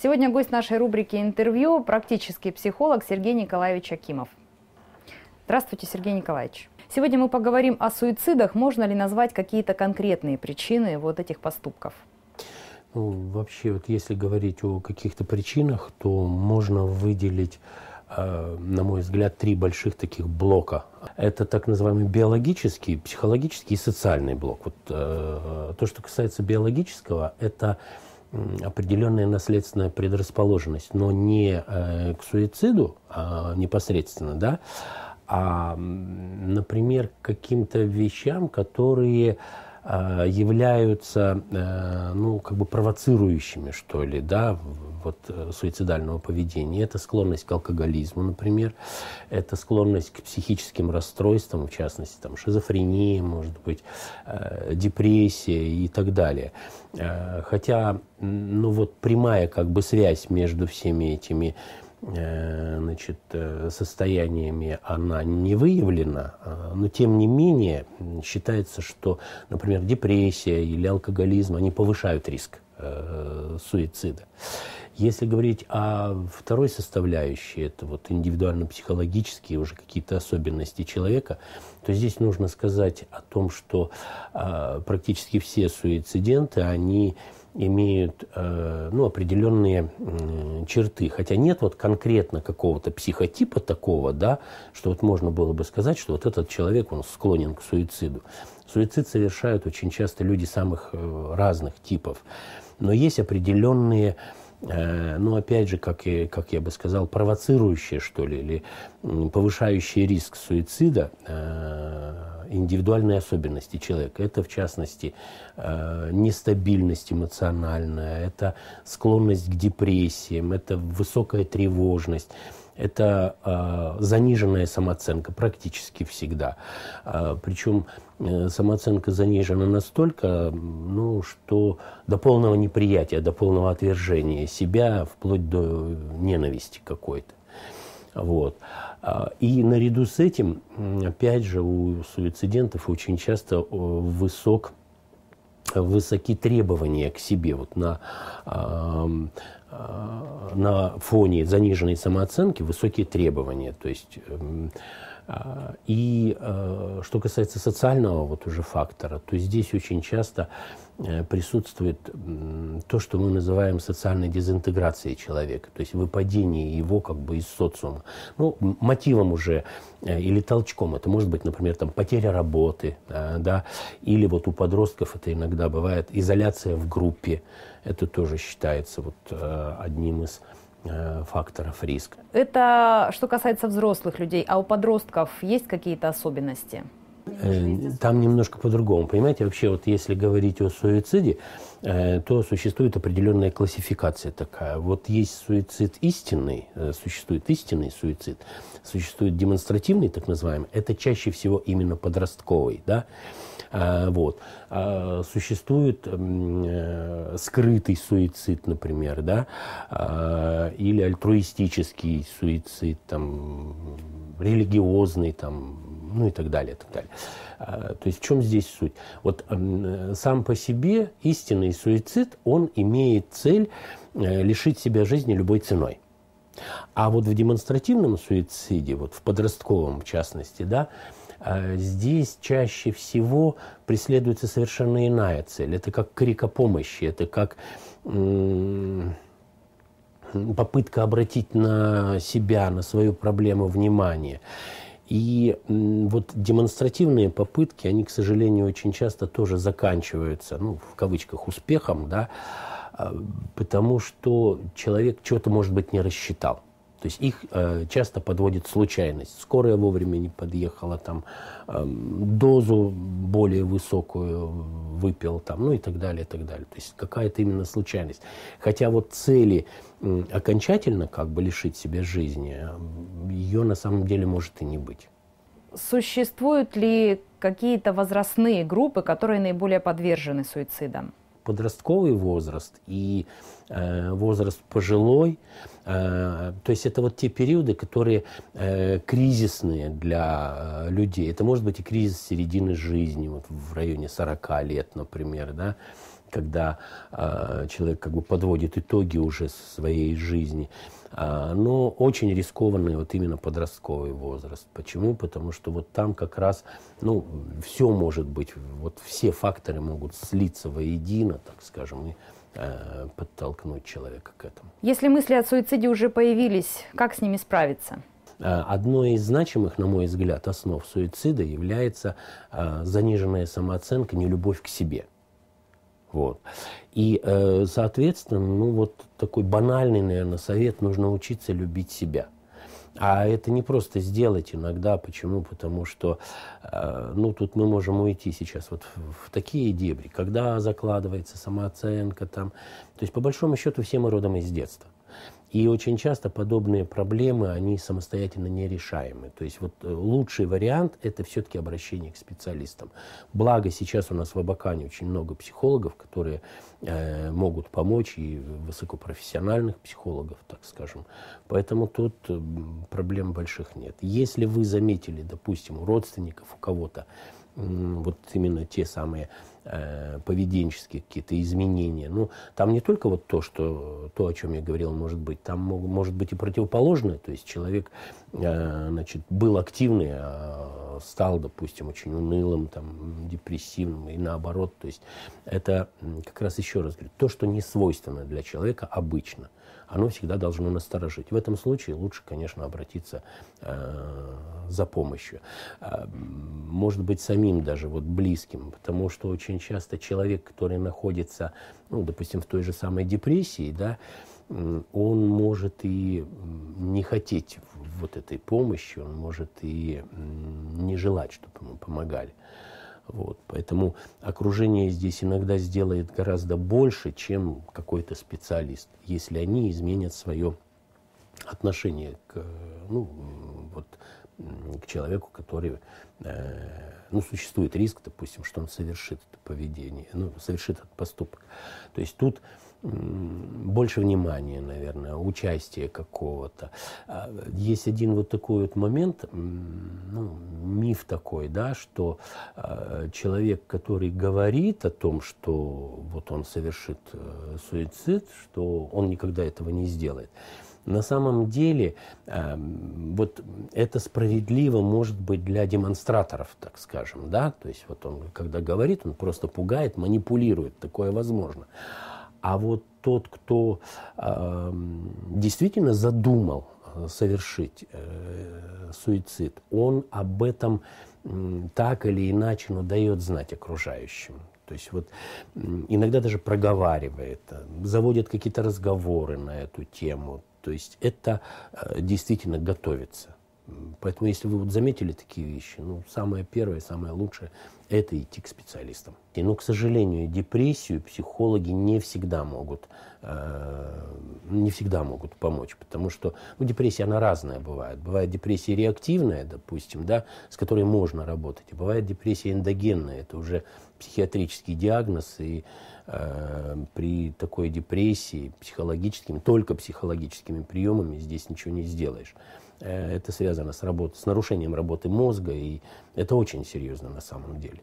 Сегодня гость нашей рубрики «Интервью» – практический психолог Сергей Николаевич Акимов. Здравствуйте, Сергей Николаевич. Сегодня мы поговорим о суицидах. Можно ли назвать какие-то конкретные причины вот этих поступков? Ну, вообще, вот если говорить о каких-то причинах, то можно выделить Э, на мой взгляд, три больших таких блока. Это так называемый биологический, психологический и социальный блок. Вот, э, то, что касается биологического, это определенная наследственная предрасположенность, но не э, к суициду а непосредственно, да, а, например, к каким-то вещам, которые Э, являются э, ну, как бы провоцирующими, что ли, да, вот, э, суицидального поведения. Это склонность к алкоголизму, например, это склонность к психическим расстройствам, в частности, там, шизофрении, может быть, депрессия и так далее. Хотя ну, вот прямая как бы связь между всеми этими Э, значит, э, состояниями она не выявлена, а, но тем не менее считается, что, например, депрессия или алкоголизм, они повышают риск э, суицида. Если говорить о второй составляющей, это вот индивидуально-психологические уже какие-то особенности человека, то здесь нужно сказать о том, что а, практически все суициденты, они имеют э, ну, определенные черты. Хотя нет вот конкретно какого-то психотипа такого, да, что вот можно было бы сказать, что вот этот человек, он склонен к суициду. Суицид совершают очень часто люди самых э, разных типов. Но есть определенные э, ну, опять же, как, и, как я бы сказал, провоцирующие, что ли, или повышающие риск суицида индивидуальные особенности человека. Это, в частности, э, нестабильность эмоциональная, это склонность к депрессиям, это высокая тревожность это э, заниженная самооценка практически всегда. Э, причем самооценка занижена настолько, ну, что до полного неприятия, до полного отвержения себя, вплоть до ненависти какой-то. Вот. А, и наряду с этим, опять же, у суицидентов очень часто э, высок высоки требования к себе вот на, а, а, на фоне заниженной самооценки высокие требования то есть эм, и э, что касается социального вот уже фактора то здесь очень часто Э, присутствует то, что мы называем социальной дезинтеграцией человека, то есть выпадение его как бы из социума. Ну, мотивом уже э, или толчком это может быть, например, там, потеря работы, да, или вот у подростков это иногда бывает изоляция в группе, это тоже считается вот э, одним из факторов риска. Это что касается взрослых людей, а у подростков есть какие-то особенности? Э, там немножко по-другому, понимаете? Вообще вот если говорить о суициде, э, то существует определенная классификация такая. Вот есть суицид истинный, э, существует истинный суицид, существует демонстративный, так называемый, это чаще всего именно подростковый, да, вот. А существует скрытый суицид, например, да, а, или альтруистический суицид, там, религиозный, там, ну и так далее, и так далее. А, то есть в чем здесь суть? Вот э, сам по себе истинный суицид, он имеет цель э, лишить себя жизни любой ценой. А вот в демонстративном суициде, вот в подростковом в частности, да, а, здесь чаще всего преследуется совершенно иная цель. Это как крик о помощи, это как попытка обратить на себя, на свою проблему внимание. И вот демонстративные попытки, они, к сожалению, очень часто тоже заканчиваются, ну, в кавычках, успехом, да, а, потому что человек чего-то, может быть, не рассчитал. То есть их э, часто подводит случайность. Скорая вовремя не подъехала, там, э, дозу более высокую выпил, там, ну и так далее, и так далее. То есть какая-то именно случайность. Хотя вот цели э, окончательно как бы лишить себя жизни, ее на самом деле может и не быть. Существуют ли какие-то возрастные группы, которые наиболее подвержены суицидам? Подростковый возраст и э, возраст пожилой, э, то есть это вот те периоды, которые э, кризисные для э, людей. Это может быть и кризис середины жизни, вот в районе 40 лет, например, да, когда э, человек как бы подводит итоги уже своей жизни. А, но очень рискованный вот именно подростковый возраст. Почему? Потому что вот там как раз, ну, все может быть, вот все факторы могут слиться воедино, так скажем, и э, подтолкнуть человека к этому. Если мысли о суициде уже появились, как с ними справиться? А, одной из значимых, на мой взгляд, основ суицида является э, заниженная самооценка, нелюбовь к себе – вот. И, э, соответственно, ну вот такой банальный, наверное, совет, нужно учиться любить себя. А это не просто сделать иногда. Почему? Потому что э, ну, тут мы можем уйти сейчас вот в, такие дебри, когда закладывается самооценка там. То есть, по большому счету, все мы родом из детства. И очень часто подобные проблемы, они самостоятельно не решаемы. То есть вот э, лучший вариант – это все-таки обращение к специалистам. Благо сейчас у нас в Абакане очень много психологов, которые э, могут помочь, и высокопрофессиональных психологов, так скажем. Поэтому тут э, проблем больших нет. Если вы заметили, допустим, у родственников, у кого-то, э, вот именно те самые Э, поведенческие какие-то изменения. Ну, там не только вот то, что, то, о чем я говорил, может быть, там мог, может быть и противоположное, то есть человек Э, значит, был активный, а стал, допустим, очень унылым, там, депрессивным и наоборот. То есть это как раз еще раз говорю, то, что не свойственно для человека обычно, оно всегда должно насторожить. В этом случае лучше, конечно, обратиться э, за помощью. Э, может быть, самим даже вот близким, потому что очень часто человек, который находится, ну, допустим, в той же самой депрессии, да, э, он может и не хотеть вот этой помощи, он может и не желать, чтобы ему помогали. Вот. Поэтому окружение здесь иногда сделает гораздо больше, чем какой-то специалист, если они изменят свое отношение к, ну, вот, к человеку, который, э, ну, существует риск, допустим, что он совершит это поведение, ну, совершит этот поступок. То есть тут э, больше внимания, наверное, участия какого-то. А, есть один вот такой вот момент, ну, миф такой, да, что а, человек, который говорит о том, что вот он совершит э, суицид, что он никогда этого не сделает. На самом деле, а, вот это справедливо может быть для демонстраторов, так скажем, да, то есть вот он, когда говорит, он просто пугает, манипулирует, такое возможно. А вот тот, кто э, действительно задумал э, совершить э, суицид, он об этом э, так или иначе, но дает знать окружающим. То есть вот иногда даже проговаривает, э, заводит какие-то разговоры на эту тему. То есть это э, действительно готовится. Поэтому, если вы вот заметили такие вещи, ну, самое первое, самое лучшее – это идти к специалистам. И, ну, к сожалению, депрессию психологи не всегда могут, э, не всегда могут помочь, потому что ну, депрессия, она разная бывает. Бывает депрессия реактивная, допустим, да, с которой можно работать, и бывает депрессия эндогенная, это уже психиатрический диагноз, и э, при такой депрессии психологическими, только психологическими приемами здесь ничего не сделаешь. Э, это связано с, работ, с нарушением работы мозга, и это очень серьезно на самом деле.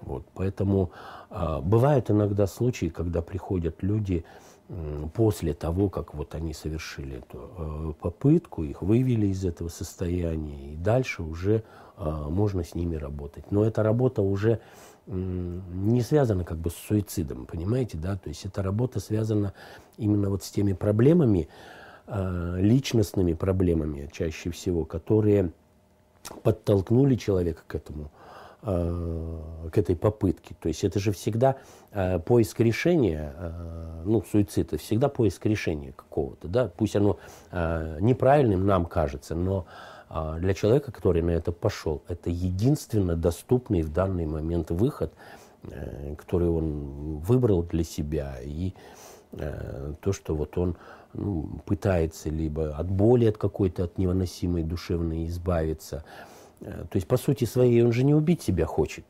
Вот, поэтому э, бывают иногда случаи, когда приходят люди э, после того, как вот они совершили эту э, попытку, их вывели из этого состояния, и дальше уже э, можно с ними работать. Но эта работа уже э, не связана как бы с суицидом, понимаете, да? То есть эта работа связана именно вот с теми проблемами, э, Э, личностными проблемами чаще всего, которые подтолкнули человека к этому, э, к этой попытке. То есть это же всегда э, поиск решения, ну, суицид это всегда поиск решения какого-то, да, пусть оно неправильным нам кажется, но для человека, который на это пошел, это единственно доступный в данный момент выход, который он выбрал для себя, и то, что вот он ну, пытается либо от боли от какой-то, от невыносимой душевной избавиться. Э, то есть, по сути своей, он же не убить себя хочет.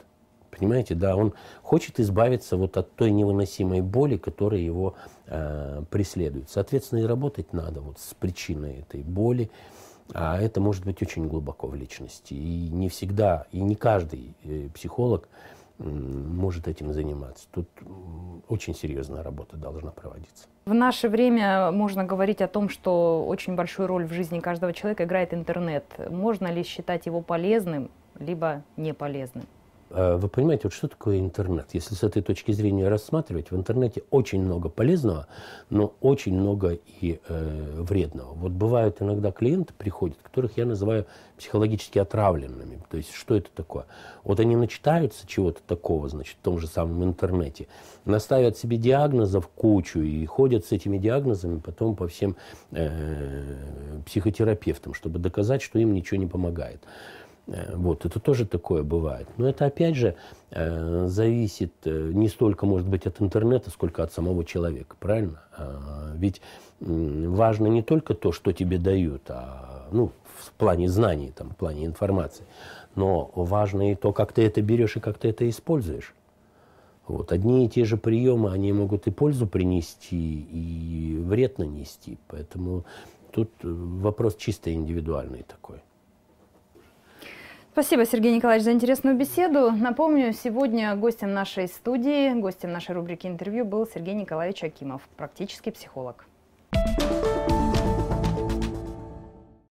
Понимаете, да, он хочет избавиться вот от той невыносимой боли, которая его э, преследует. Соответственно, и работать надо вот с причиной этой боли. А это может быть очень глубоко в личности. И не всегда, и не каждый э, психолог может этим заниматься. Тут очень серьезная работа должна проводиться. В наше время можно говорить о том, что очень большую роль в жизни каждого человека играет интернет. Можно ли считать его полезным, либо неполезным? А вы понимаете, вот что такое интернет? Если с этой точки зрения рассматривать, в интернете очень много полезного, но очень много и э, вредного. Вот бывают иногда клиенты приходят, которых я называю психологически отравленными. То есть что это такое? Вот они начитаются чего-то такого, значит, в том же самом интернете, наставят себе диагнозов кучу и ходят с этими диагнозами потом по всем э, психотерапевтам, чтобы доказать, что им ничего не помогает. Э, вот, это тоже такое бывает. Но это, опять же, э, зависит э, не столько, может быть, от интернета, сколько от самого человека, правильно? А, ведь важно не только то, что тебе дают, а, ну, в плане знаний, там, в плане информации, но важно и то, как ты это берешь и как ты это используешь. Вот. Одни и те же приемы, они могут и пользу принести, и вред нанести. Поэтому тут вопрос чисто индивидуальный такой. Спасибо, Сергей Николаевич, за интересную беседу. Напомню, сегодня гостем нашей студии, гостем нашей рубрики интервью был Сергей Николаевич Акимов, практический психолог.